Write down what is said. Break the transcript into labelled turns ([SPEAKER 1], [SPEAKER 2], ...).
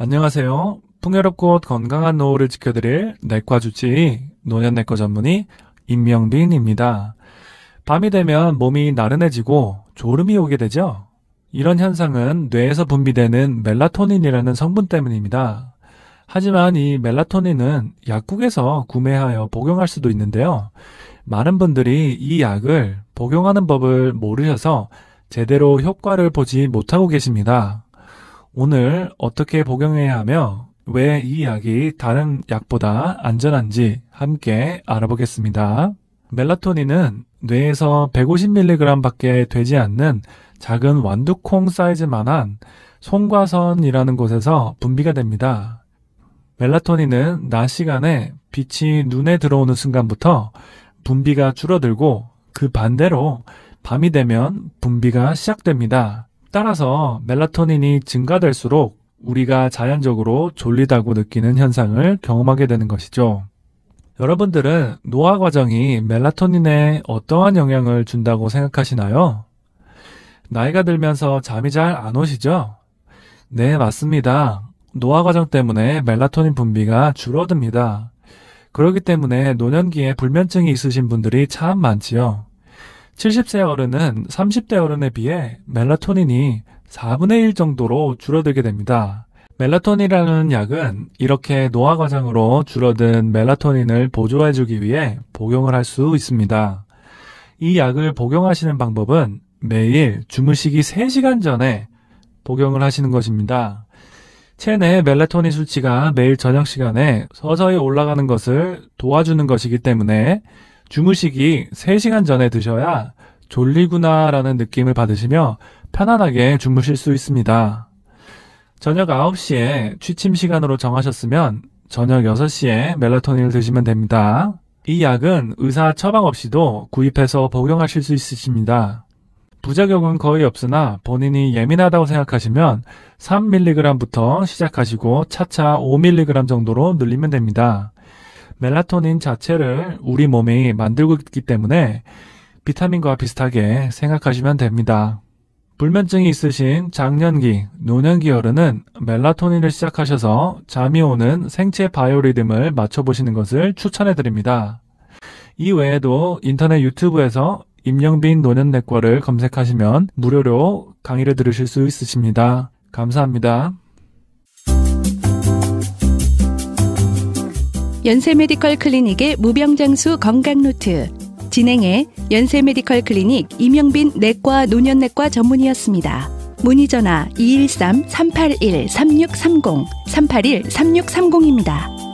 [SPEAKER 1] 안녕하세요. 풍요롭고 건강한 노후를 지켜드릴 내과 주치 노년내과 전문의 임명빈입니다. 밤이 되면 몸이 나른해지고 졸음이 오게 되죠. 이런 현상은 뇌에서 분비되는 멜라토닌이라는 성분 때문입니다. 하지만 이 멜라토닌은 약국에서 구매하여 복용할 수도 있는데요. 많은 분들이 이 약을 복용하는 법을 모르셔서 제대로 효과를 보지 못하고 계십니다. 오늘 어떻게 복용해야 하며 왜 이 약이 다른 약보다 안전한지 함께 알아보겠습니다. 멜라토닌은 뇌에서 150mg 밖에 되지 않는 작은 완두콩 사이즈만한 송과선이라는 곳에서 분비가 됩니다. 멜라토닌은 낮 시간에 빛이 눈에 들어오는 순간부터 분비가 줄어들고 그 반대로 밤이 되면 분비가 시작됩니다. 따라서 멜라토닌이 증가될수록 우리가 자연적으로 졸리다고 느끼는 현상을 경험하게 되는 것이죠. 여러분들은 노화 과정이 멜라토닌에 어떠한 영향을 준다고 생각하시나요? 나이가 들면서 잠이 잘 안 오시죠? 네, 맞습니다. 노화 과정 때문에 멜라토닌 분비가 줄어듭니다. 그렇기 때문에 노년기에 불면증이 있으신 분들이 참 많지요. 70세 어른은 30대 어른에 비해 멜라토닌이 4분의 1 정도로 줄어들게 됩니다. 멜라토닌이라는 약은 이렇게 노화 과정으로 줄어든 멜라토닌을 보조해주기 위해 복용을 할 수 있습니다. 이 약을 복용하시는 방법은 매일 주무시기 3시간 전에 복용을 하시는 것입니다. 체내 멜라토닌 수치가 매일 저녁 시간에 서서히 올라가는 것을 도와주는 것이기 때문에 주무시기 3시간 전에 드셔야 졸리구나라는 느낌을 받으시며 편안하게 주무실 수 있습니다. 저녁 9시에 취침 시간으로 정하셨으면 저녁 6시에 멜라토닌을 드시면 됩니다. 이 약은 의사 처방 없이도 구입해서 복용하실 수 있으십니다. 부작용은 거의 없으나 본인이 예민하다고 생각하시면 3mg부터 시작하시고 차차 5mg 정도로 늘리면 됩니다. 멜라토닌 자체를 우리 몸이 만들고 있기 때문에 비타민과 비슷하게 생각하시면 됩니다. 불면증이 있으신 장년기, 노년기 어른은 멜라토닌을 시작하셔서 잠이 오는 생체 바이오리듬을 맞춰보시는 것을 추천해드립니다. 이 외에도 인터넷 유튜브에서 임영빈 노년내과를 검색하시면 무료로 강의를 들으실 수 있으십니다. 감사합니다.
[SPEAKER 2] 연세메디컬 클리닉의 무병장수 건강노트 진행해 연세메디컬 클리닉 이명빈 내과 노년내과 전문의였습니다. 문의 전화 213-381-3630 381-3630입니다.